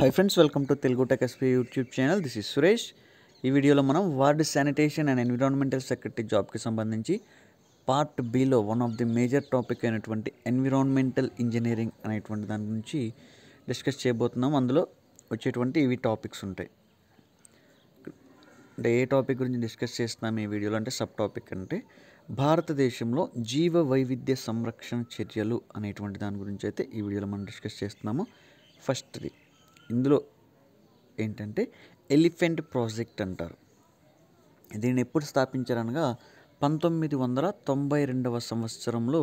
high friends welcome to Telugu tech SP YouTube channel this is Suresh ఈ వీడియోలో మనం ward sanitation and environmental secretary జాబ్కి సంబంధించి part below one of the major topic అయినటువంటి environmental engineering అనేటువంటి దాని గురించి డిస్కస్ చేయబోతున్నాం అందులో వచ్చేటువంటి ఇవి టాపిక్స్ ఉంటాయి అంటే ఏ టాపిక్ గురించి డిస్కస్ చేస్తున్నాం ఈ వీడియోలో అంటే సబ్ టాపిక్ అంటే భారతదేశంలో జీవ వైవిధ్య సంరక్షణ చర్యలు అనేటువంటి దాని గురించి అయితే ఈ వీడియోలో మనం డిస్కస్ చేస్తున్నాము ఫస్ట్ది ఇందులో ఏంటంటే ఎలిఫెంట్ ప్రాజెక్ట్ అంటారు దీన్ని ఎప్పుడు స్థాపించారనగా పంతొమ్మిది వందల తొంభై రెండవ సంవత్సరంలో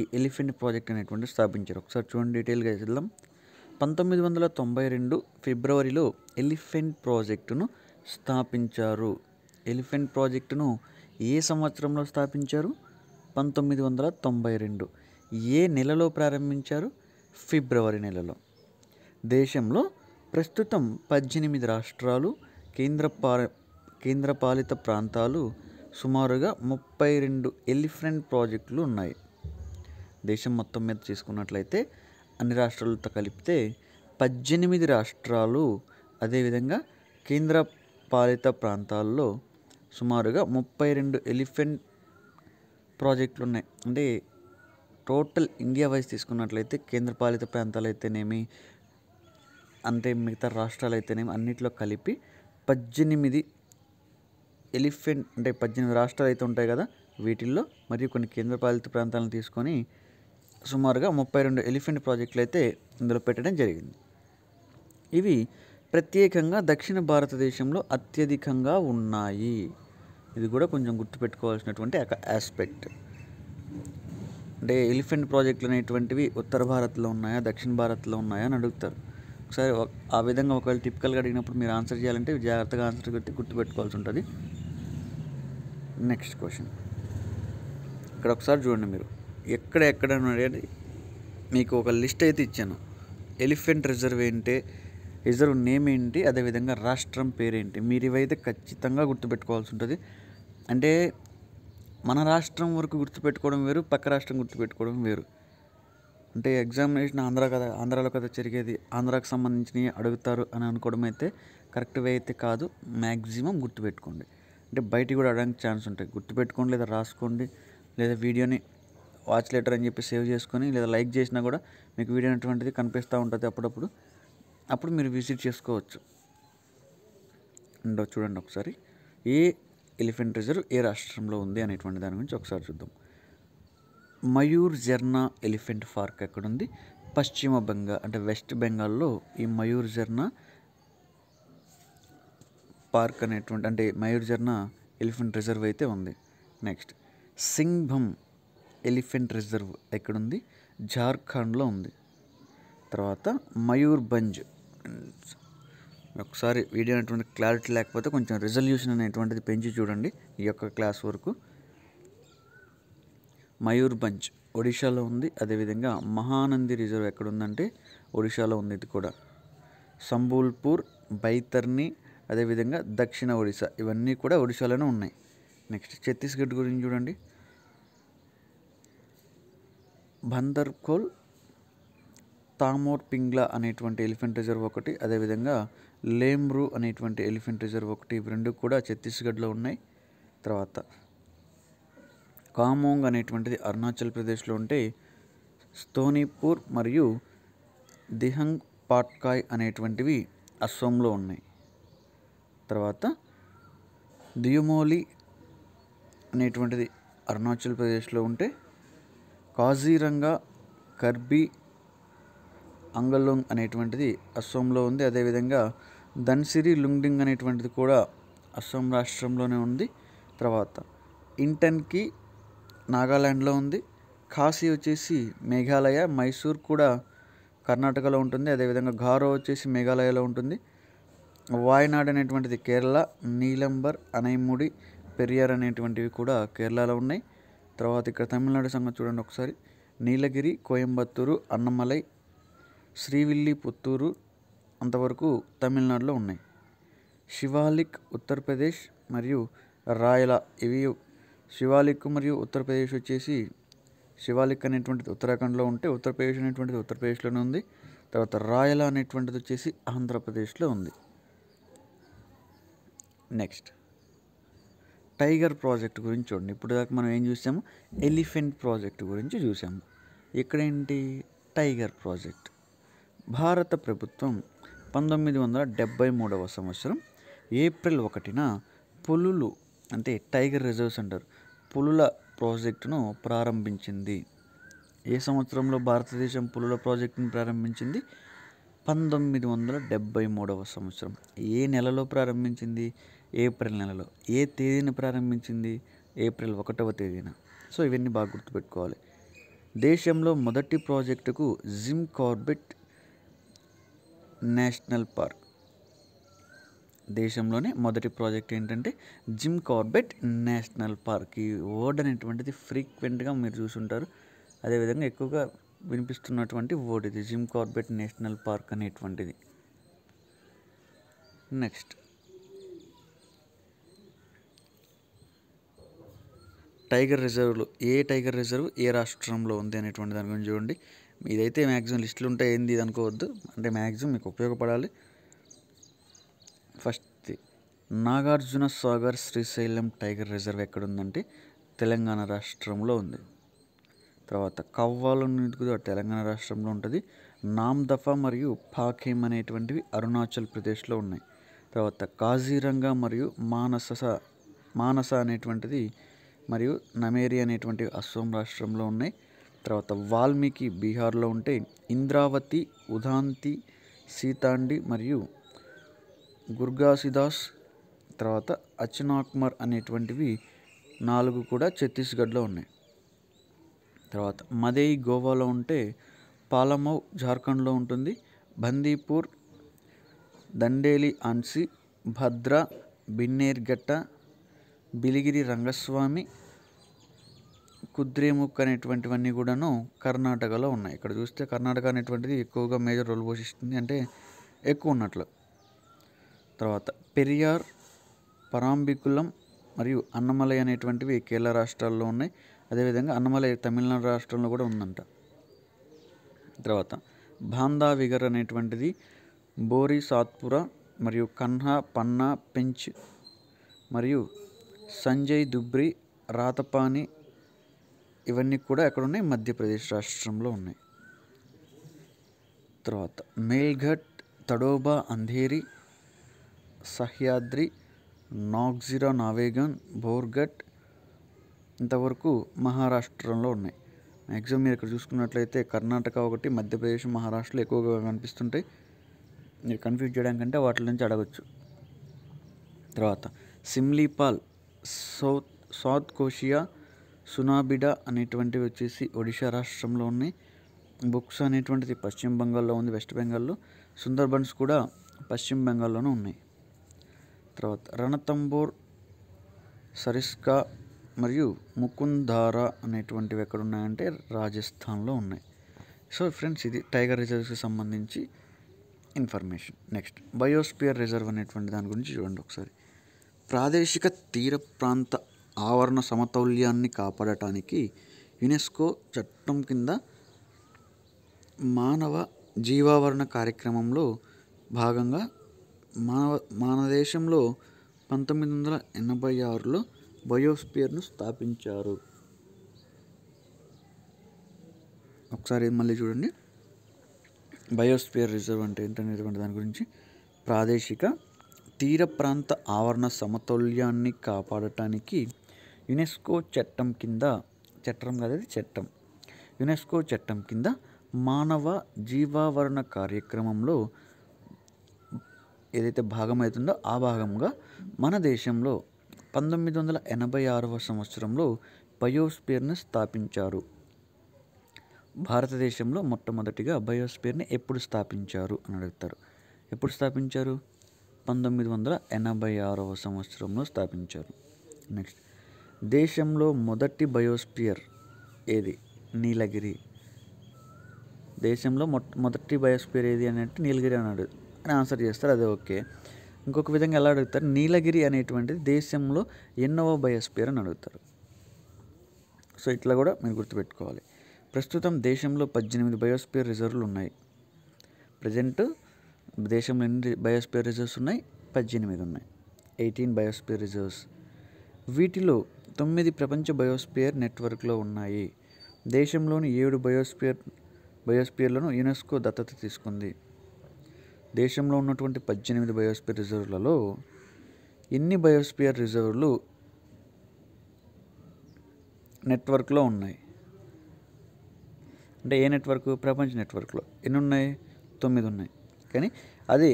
ఈ ఎలిఫెంట్ ప్రాజెక్ట్ అనేటువంటి స్థాపించారు ఒకసారి చూడండి డీటెయిల్గా వెళ్దాం పంతొమ్మిది వందల తొంభై రెండు ఫిబ్రవరిలో ఎలిఫెంట్ ప్రాజెక్టును స్థాపించారు ఎలిఫెంట్ ప్రాజెక్టును ఏ సంవత్సరంలో స్థాపించారు పంతొమ్మిది వందల తొంభై రెండు ఏ నెలలో ప్రారంభించారు ఫిబ్రవరి నెలలో దేశంలో ప్రస్తుతం పద్దెనిమిది రాష్ట్రాలు కేంద్ర కేంద్రపాలిత ప్రాంతాలు సుమారుగా ముప్పై రెండు ఎలిఫెంట్ ప్రాజెక్టులు ఉన్నాయి దేశం మొత్తం మీద తీసుకున్నట్లయితే అన్ని రాష్ట్రాలతో కలిపితే పద్దెనిమిది రాష్ట్రాలు అదేవిధంగా కేంద్ర పాలిత ప్రాంతాల్లో సుమారుగా ముప్పై రెండు ఎలిఫెంట్ ప్రాజెక్టులు ఉన్నాయి అంటే టోటల్ ఇండియా వైజ్ తీసుకున్నట్లయితే కేంద్రపాలిత ప్రాంతాలు అయితేనేమి అంటే మిగతా రాష్ట్రాలు అయితేనేమి అన్నింటిలో కలిపి పద్దెనిమిది ఎలిఫెంట్ అంటే పద్దెనిమిది రాష్ట్రాలు అయితే ఉంటాయి కదా వీటిల్లో మరియు కొన్ని కేంద్రపాలిత ప్రాంతాలను తీసుకొని సుమారుగా ముప్పై రెండు ఎలిఫెంట్ ప్రాజెక్టులు అయితే ఇందులో పెట్టడం జరిగింది ఇవి ప్రత్యేకంగా దక్షిణ భారతదేశంలో అత్యధికంగా ఉన్నాయి ఇది కూడా కొంచెం గుర్తుపెట్టుకోవాల్సినటువంటి ఒక ఆస్పెక్ట్ అంటే ఎలిఫెంట్ ప్రాజెక్టులు అనేటువంటివి ఉత్తర భారత్లో ఉన్నాయా దక్షిణ భారత్లో ఉన్నాయా అని అడుగుతారు ఒకసారి ఆ విధంగా ఒకవేళ టిపికల్గా అడిగినప్పుడు మీరు ఆన్సర్ చేయాలంటే జాగ్రత్తగా ఆన్సర్ పెట్టి గుర్తుపెట్టుకోవాల్సి ఉంటుంది నెక్స్ట్ క్వశ్చన్ ఇక్కడ ఒకసారి చూడండి మీరు ఎక్కడ ఎక్కడ అనేది మీకు ఒక లిస్ట్ అయితే ఇచ్చాను ఎలిఫెంట్ రిజర్వ్ ఏంటి రిజర్వ్ నేమ్ ఏంటి అదేవిధంగా రాష్ట్రం పేరేంటి మీరు ఇవైతే ఖచ్చితంగా గుర్తుపెట్టుకోవాల్సి ఉంటుంది అంటే మన రాష్ట్రం వరకు గుర్తుపెట్టుకోవడం వేరు పక్క రాష్ట్రం గుర్తుపెట్టుకోవడం వేరు అంటే ఎగ్జామినేషన్ ఆంధ్ర కదా ఆంధ్రాలో కదా జరిగేది ఆంధ్రాకు సంబంధించినవి అడుగుతారు అని అనుకోవడం అయితే కరెక్ట్ వే అయితే కాదు మ్యాక్సిమం గుర్తుపెట్టుకోండి అంటే బయటికి కూడా అడగడానికి ఛాన్స్ ఉంటాయి గుర్తుపెట్టుకోండి లేదా రాసుకోండి లేదా వీడియోని వాచ్ లెటర్ అని చెప్పి సేవ్ చేసుకొని లేదా లైక్ చేసినా కూడా మీకు వీడియో అనేటువంటిది కనిపిస్తూ ఉంటుంది అప్పుడప్పుడు అప్పుడు మీరు విజిట్ చేసుకోవచ్చు ఉండో చూడండి ఒకసారి ఏ ఎలిఫెంట్ రిజర్వ్ ఏ రాష్ట్రంలో ఉంది అనేటువంటి దాని గురించి ఒకసారి చూద్దాం మయూర్ జర్నా ఎలిఫెంట్ పార్క్ ఎక్కడుంది పశ్చిమ బెంగాల్ అంటే వెస్ట్ బెంగాల్లో ఈ మయూర్ జర్నా పార్క్ అనేటువంటి అంటే మయూర్ జర్నా ఎలిఫెంట్ రిజర్వ్ అయితే ఉంది నెక్స్ట్ సింగ్భం ఎలిఫెంట్ రిజర్వ్ ఎక్కడుంది జార్ఖండ్లో ఉంది తర్వాత మయూర్ బంజ్ ఒకసారి వీడియో అనేటువంటి క్లారిటీ లేకపోతే కొంచెం రిజల్యూషన్ అనేటువంటిది పెంచి చూడండి ఈ యొక్క క్లాస్ వరకు మయూర్భంజ్ ఒడిశాలో ఉంది అదేవిధంగా మహానంది రిజర్వ్ ఎక్కడుందంటే ఒడిశాలో ఉంది ఇది కూడా సంబూల్పూర్ బైతర్ని అదేవిధంగా దక్షిణ ఒడిశా ఇవన్నీ కూడా ఒడిశాలోనే ఉన్నాయి నెక్స్ట్ ఛత్తీస్గఢ్ గురించి చూడండి బందర్కోల్ తామోర్ పింగ్లా అనేటువంటి ఎలిఫెంట్ రిజర్వ్ ఒకటి అదేవిధంగా లేమ్రూ అనేటువంటి ఎలిఫెంట్ రిజర్వ్ ఒకటి ఇవి రెండు కూడా ఛత్తీస్గఢ్లో ఉన్నాయి తర్వాత కామోంగ్ అనేటువంటిది అరుణాచల్ ప్రదేశ్లో ఉంటే స్తోనిపూర్ మరియు దిహంగ్ పాట్కాయ్ అనేటువంటివి అస్సోంలో ఉన్నాయి తర్వాత దియుమోలి అనేటువంటిది అరుణాచల్ ప్రదేశ్లో ఉంటే కాజీరంగా కర్బీ అంగలోంగ్ అనేటువంటిది అస్సోంలో ఉంది అదేవిధంగా ధన్సిరి లుంగ్డింగ్ అనేటువంటిది కూడా అస్సోం రాష్ట్రంలోనే ఉంది తర్వాత ఇంటన్కి నాగాల్యాండ్లో ఉంది కాశీ వచ్చేసి మేఘాలయ మైసూర్ కూడా కర్ణాటకలో ఉంటుంది అదేవిధంగా గారో వచ్చేసి మేఘాలయలో ఉంటుంది వాయనాడ్ అనేటువంటిది కేరళ నీలంబర్ అనైముడి పెరియార్ అనేటువంటివి కూడా కేరళలో ఉన్నాయి తర్వాత ఇక్కడ తమిళనాడు సంగతి చూడండి ఒకసారి నీలగిరి కోయంబత్తూరు అన్నమలై శ్రీవిల్లి పుత్తూరు అంతవరకు తమిళనాడులో ఉన్నాయి శివాలిక్ ఉత్తరప్రదేశ్ మరియు రాయల ఇవి శివాలిక్ మరియు ఉత్తరప్రదేశ్ వచ్చేసి శివాలిక్ అనేటువంటిది ఉత్తరాఖండ్లో ఉంటే ఉత్తరప్రదేశ్ అనేటువంటిది ఉత్తరప్రదేశ్లోనే ఉంది తర్వాత రాయల అనేటువంటిది వచ్చేసి ఆంధ్రప్రదేశ్లో ఉంది నెక్స్ట్ టైగర్ ప్రాజెక్ట్ గురించి చూడండి ఇప్పుడు దాకా మనం ఏం చూసాము ఎలిఫెంట్ ప్రాజెక్ట్ గురించి చూసాము ఇక్కడేంటి టైగర్ ప్రాజెక్ట్ భారత ప్రభుత్వం పంతొమ్మిది వందల డెబ్భై మూడవ సంవత్సరం ఏప్రిల్ ఒకటిన పులులు అంటే టైగర్ రిజర్వ్స్ అంటారు పులుల ప్రాజెక్టును ప్రారంభించింది ఏ సంవత్సరంలో భారతదేశం పులుల ప్రాజెక్టును ప్రారంభించింది పంతొమ్మిది వందల డెబ్భై మూడవ సంవత్సరం ఏ నెలలో ప్రారంభించింది ఏప్రిల్ నెలలో ఏ తేదీన ప్రారంభించింది ఏప్రిల్ ఒకటవ తేదీన సో ఇవన్నీ బాగా గుర్తుపెట్టుకోవాలి దేశంలో మొదటి ప్రాజెక్టుకు జిమ్ కార్బెట్ నేషనల్ పార్క్ దేశంలోనే మొదటి ప్రాజెక్ట్ ఏంటంటే జిమ్ కార్బెట్ నేషనల్ పార్క్ ఈ వర్డ్ అనేటువంటిది ఫ్రీక్వెంట్గా మీరు చూసుంటారు అదేవిధంగా ఎక్కువగా వినిపిస్తున్నటువంటి వర్డ్ ఇది జిమ్ కార్బెట్ నేషనల్ పార్క్ అనేటువంటిది నెక్స్ట్ టైగర్ రిజర్వ్లు ఏ టైగర్ రిజర్వ్ ఏ రాష్ట్రంలో ఉంది అనేటువంటి దాని గురించి చూడండి ఇదైతే మ్యాక్సిమం లిస్టులు ఉంటే ఏంది అనుకోవద్దు అంటే మ్యాక్సిమం మీకు ఉపయోగపడాలి first Nagarjuna Sagar Srisailam tiger reserve ఎక్కడుందంటే తెలంగాణ రాష్ట్రంలో ఉంది తర్వాత కవ్వాల కూడా తెలంగాణ రాష్ట్రంలో ఉంటుంది నామ్దఫా మరియు పాఖేమ్ అనేటువంటివి అరుణాచల్ ప్రదేశ్లో ఉన్నాయి తర్వాత కాజీరంగా మరియు మానస మానస అనేటువంటిది మరియు నమేరి అనేటువంటి అస్సోం రాష్ట్రంలో ఉన్నాయి తర్వాత వాల్మీకి బీహార్లో ఉంటే ఇంద్రావతి ఉదాంతి సీతాండి మరియు గుర్గాసిదాస్ తర్వాత అచ్చనాక్మర్ అనేటువంటివి నాలుగు కూడా ఛత్తీస్గఢ్లో ఉన్నాయి తర్వాత మదేయి గోవాలో ఉంటే పాలమౌ జార్ఖండ్లో ఉంటుంది బందీపూర్ దండేలి అన్సి భద్ర బిన్నేర్గట్ట బిలిగిరి రంగస్వామి కుద్రేముక్ అనేటువంటివన్నీ కూడాను కర్ణాటకలో ఉన్నాయి ఇక్కడ చూస్తే కర్ణాటక అనేటువంటిది ఎక్కువగా మేజర్ రోల్ పోషిస్తుంది అంటే ఎక్కువ ఉన్నట్లు తర్వాత పెరియార్ పరాంబికులం మరియు అన్నమలై అనేటువంటివి కేరళ రాష్ట్రాల్లో ఉన్నాయి అదేవిధంగా అన్నమలై తమిళనాడు రాష్ట్రంలో కూడా ఉందంట తర్వాత విగర్ అనేటువంటిది బోరి సాత్పుర మరియు కన్హా పన్నా పెంచ్ మరియు సంజయ్ దుబ్రి రాతపాని ఇవన్నీ కూడా ఎక్కడ ఉన్నాయి మధ్యప్రదేశ్ రాష్ట్రంలో ఉన్నాయి తర్వాత మేల్ఘట్ తడోబా అంధేరి సహ్యాద్రి నాగ్జిరా నావేగన్ బోర్గట్ ఇంతవరకు మహారాష్ట్రంలో ఉన్నాయి మ్యాక్సిమం మీరు ఇక్కడ చూసుకున్నట్లయితే కర్ణాటక ఒకటి మధ్యప్రదేశ్ మహారాష్ట్రలో ఎక్కువగా కనిపిస్తుంటాయి మీరు కన్ఫ్యూజ్ చేయడానికంటే వాటి నుంచి అడగచ్చు తర్వాత సిమ్లీపాల్ సౌత్ సౌత్ కోషియా సునాబిడా అనేటువంటివి వచ్చేసి ఒడిషా రాష్ట్రంలో ఉన్నాయి బుక్స్ అనేటువంటిది పశ్చిమ బెంగాల్లో ఉంది వెస్ట్ బెంగాల్లో సుందర్బన్స్ కూడా పశ్చిమ బెంగాల్లోనూ ఉన్నాయి తర్వాత రణతంబోర్ సరిస్కా మరియు ముకుందారా అనేటువంటివి ఎక్కడ ఉన్నాయంటే రాజస్థాన్లో ఉన్నాయి సో ఫ్రెండ్స్ ఇది టైగర్ రిజర్వ్స్కి సంబంధించి ఇన్ఫర్మేషన్ నెక్స్ట్ బయోస్పియర్ రిజర్వ్ అనేటువంటి దాని గురించి చూడండి ఒకసారి ప్రాదేశిక తీర ప్రాంత ఆవరణ సమతౌల్యాన్ని కాపాడటానికి యునెస్కో చట్టం కింద మానవ జీవావరణ కార్యక్రమంలో భాగంగా మన మన దేశంలో పంతొమ్మిది వందల ఎనభై ఆరులో బయోస్పియర్ను స్థాపించారు ఒకసారి మళ్ళీ చూడండి బయోస్పియర్ రిజర్వ్ అంటే ఏంటనేటువంటి దాని గురించి ప్రాదేశిక తీర ప్రాంత ఆవరణ సమతుల్యాన్ని కాపాడటానికి యునెస్కో చట్టం కింద చట్టం కాదు చట్టం యునెస్కో చట్టం కింద మానవ జీవావరణ కార్యక్రమంలో ఏదైతే భాగం అవుతుందో ఆ భాగంగా మన దేశంలో పంతొమ్మిది వందల ఎనభై ఆరవ సంవత్సరంలో బయోస్పియర్ని స్థాపించారు భారతదేశంలో మొట్టమొదటిగా బయోస్పియర్ని ఎప్పుడు స్థాపించారు అని అడుగుతారు ఎప్పుడు స్థాపించారు పంతొమ్మిది వందల ఎనభై ఆరవ సంవత్సరంలో స్థాపించారు నెక్స్ట్ దేశంలో మొదటి బయోస్పియర్ ఏది నీలగిరి దేశంలో మొట్ మొదటి బయోస్పియర్ ఏది అని అంటే నీలగిరి అడుగు అని ఆన్సర్ చేస్తారు అదే ఓకే ఇంకొక విధంగా ఎలా అడుగుతారు నీలగిరి అనేటువంటిది దేశంలో ఎన్నవ బయోస్పియర్ అని అడుగుతారు సో ఇట్లా కూడా మీరు గుర్తుపెట్టుకోవాలి ప్రస్తుతం దేశంలో పద్దెనిమిది బయోస్పియర్ రిజర్వ్లు ఉన్నాయి ప్రజెంట్ దేశంలో ఎన్ని బయోస్పియర్ రిజర్వ్స్ ఉన్నాయి పద్దెనిమిది ఉన్నాయి ఎయిటీన్ బయోస్పియర్ రిజర్వ్స్ వీటిలో తొమ్మిది ప్రపంచ బయోస్పియర్ నెట్వర్క్లో ఉన్నాయి దేశంలోని ఏడు బయోస్పియర్ బయోస్పియర్లను యునెస్కో దత్తత తీసుకుంది దేశంలో ఉన్నటువంటి పద్దెనిమిది బయోస్పియర్ రిజర్వ్లలో ఎన్ని బయోస్పియర్ రిజర్వ్లు నెట్వర్క్లో ఉన్నాయి అంటే ఏ నెట్వర్క్ ప్రపంచ నెట్వర్క్లో ఎన్ని ఉన్నాయి తొమ్మిది ఉన్నాయి కానీ అది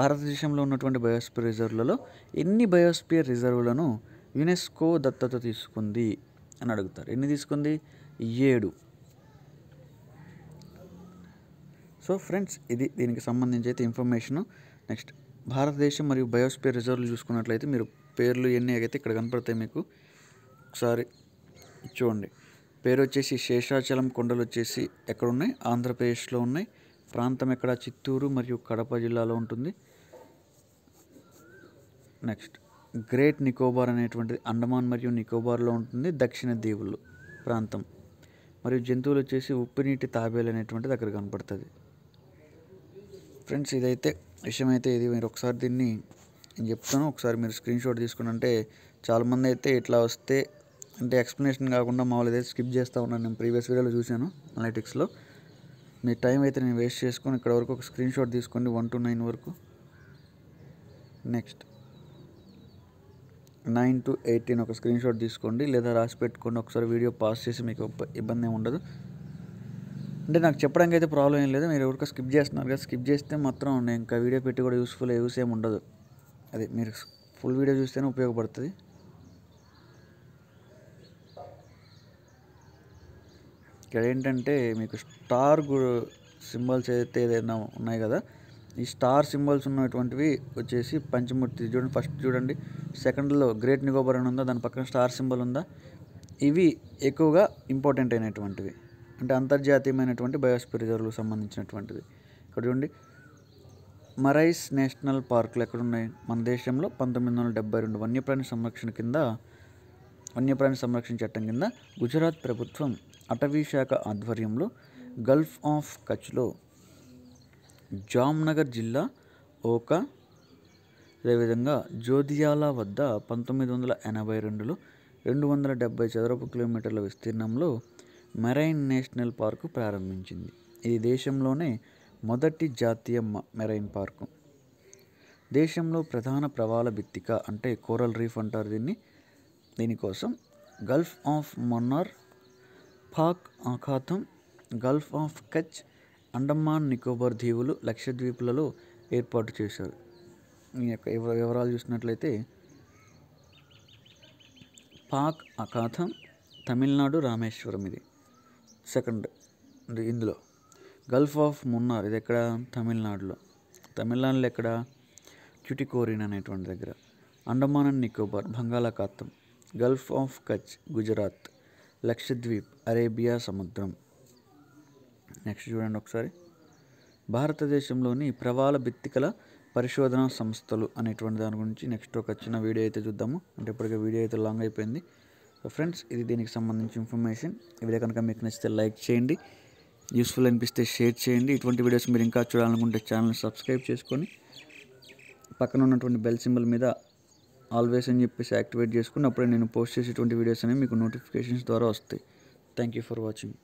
భారతదేశంలో ఉన్నటువంటి బయోస్పియర్ రిజర్వ్లలో ఎన్ని బయోస్పియర్ రిజర్వ్లను యునెస్కో దత్తత తీసుకుంది అని అడుగుతారు ఎన్ని తీసుకుంది ఏడు సో ఫ్రెండ్స్ ఇది దీనికి సంబంధించి అయితే ఇన్ఫర్మేషను నెక్స్ట్ భారతదేశం మరియు బయోస్పియర్ రిజర్వ్లు చూసుకున్నట్లయితే మీరు పేర్లు ఎన్ని అయితే ఇక్కడ కనపడతాయి మీకు ఒకసారి చూడండి పేరు వచ్చేసి శేషాచలం కొండలు వచ్చేసి ఎక్కడ ఉన్నాయి ఆంధ్రప్రదేశ్లో ఉన్నాయి ప్రాంతం ఎక్కడ చిత్తూరు మరియు కడప జిల్లాలో ఉంటుంది నెక్స్ట్ గ్రేట్ నికోబార్ అనేటువంటిది అండమాన్ మరియు నికోబార్లో ఉంటుంది దక్షిణ దీవులు ప్రాంతం మరియు జంతువులు వచ్చేసి ఉప్పునీటి తాబేలు అనేటువంటిది అక్కడ కనపడుతుంది ఫ్రెండ్స్ ఇదైతే విషయం అయితే ఇది మీరు ఒకసారి దీన్ని నేను చెప్తాను ఒకసారి మీరు స్క్రీన్ షాట్ తీసుకుని అంటే చాలామంది అయితే ఇట్లా వస్తే అంటే ఎక్స్ప్లెనేషన్ కాకుండా మామూలు అయితే స్కిప్ చేస్తూ ఉన్నాను నేను ప్రీవియస్ వీడియోలో చూశాను అనలిటిక్స్లో మీ టైం అయితే నేను వేస్ట్ చేసుకొని ఇక్కడ వరకు ఒక స్క్రీన్ షాట్ తీసుకోండి వన్ టు నైన్ వరకు నెక్స్ట్ నైన్ టు ఎయిటీన్ ఒక స్క్రీన్ షాట్ తీసుకోండి లేదా రాసి పెట్టుకోండి ఒకసారి వీడియో పాస్ చేసి మీకు ఇబ్బంది ఏమి ఉండదు అంటే నాకు చెప్పడానికి అయితే ప్రాబ్లం ఏం లేదు మీరు ఎవరికో స్కిప్ చేస్తున్నారు కదా స్కిప్ చేస్తే మాత్రం నేను ఇంకా వీడియో పెట్టి కూడా యూస్ఫుల్ యూస్ ఏమి ఉండదు అది మీరు ఫుల్ వీడియో చూస్తేనే ఉపయోగపడుతుంది ఇక్కడ ఏంటంటే మీకు స్టార్ సింబల్స్ ఏదైతే ఏదైనా ఉన్నాయి కదా ఈ స్టార్ సింబల్స్ ఉన్నటువంటివి వచ్చేసి పంచమూర్తి చూడండి ఫస్ట్ చూడండి సెకండ్లో గ్రేట్ నికోబర్ అని ఉందా దాని పక్కన స్టార్ సింబల్ ఉందా ఇవి ఎక్కువగా ఇంపార్టెంట్ అయినటువంటివి అంటే అంతర్జాతీయమైనటువంటి బయోస్ఫియర్ రిజర్వ్లకు సంబంధించినటువంటిది ఇక్కడ చూడండి మరైస్ నేషనల్ పార్కులు ఎక్కడున్నాయి మన దేశంలో పంతొమ్మిది వందల డెబ్బై రెండు వన్యప్రాణి సంరక్షణ కింద వన్యప్రాణి సంరక్షణ చట్టం కింద గుజరాత్ ప్రభుత్వం అటవీ శాఖ ఆధ్వర్యంలో గల్ఫ్ ఆఫ్ కచ్లో జామ్నగర్ జిల్లా ఒక అదేవిధంగా జోధియాల వద్ద పంతొమ్మిది వందల ఎనభై రెండులో రెండు వందల డెబ్బై చదరపు కిలోమీటర్ల విస్తీర్ణంలో మెరైన్ నేషనల్ పార్కు ప్రారంభించింది ఇది దేశంలోనే మొదటి జాతీయ మెరైన్ పార్కు దేశంలో ప్రధాన ప్రవాల బిత్తిక అంటే కోరల్ రీఫ్ అంటారు దీన్ని దీనికోసం గల్ఫ్ ఆఫ్ మొన్నార్ పాక్ ఆఖాతం గల్ఫ్ ఆఫ్ కచ్ అండమాన్ నికోబార్ దీవులు లక్షద్వీపులలో ఏర్పాటు చేశారు ఈ యొక్క వివరాలు చూసినట్లయితే పాక్ అఖాథం తమిళనాడు రామేశ్వరం ఇది సెకండ్ ఇందులో గల్ఫ్ ఆఫ్ మున్నార్ ఇది ఎక్కడ తమిళనాడులో తమిళనాడులో ఎక్కడ క్యూటికోరిన్ అనేటువంటి దగ్గర అండమాన్ అండ్ నికోబార్ బంగాళాఖాతం Gulf of Kutch Gujarat Lakshadweep Arabia సముద్రం నెక్స్ట్ చూడండి ఒకసారి భారతదేశంలోని ప్రవాల బిత్తికల పరిశోధనా సంస్థలు అనేటువంటి దాని గురించి నెక్స్ట్ ఒక చిన్న వీడియో అయితే చూద్దాము అంటే ఇప్పటికే వీడియో అయితే లాంగ్ అయిపోయింది సో ఫ్రెండ్స్ ఇది దీనికి సంబంధించి ఇన్ఫర్మేషన్ ఇవి కనుక మీకు నచ్చితే లైక్ చేయండి యూస్ఫుల్ అనిపిస్తే షేర్ చేయండి ఇటువంటి వీడియోస్ మీరు ఇంకా చూడాలనుకుంటే ఛానల్ని సబ్స్క్రైబ్ చేసుకొని పక్కన ఉన్నటువంటి బెల్ సింబల్ మీద ఆల్వేస్ అని చెప్పేసి యాక్టివేట్ చేసుకుని అప్పుడే నేను పోస్ట్ చేసేటువంటి వీడియోస్ అనేవి మీకు నోటిఫికేషన్స్ ద్వారా వస్తాయి థ్యాంక్ యూ ఫర్ వాచింగ్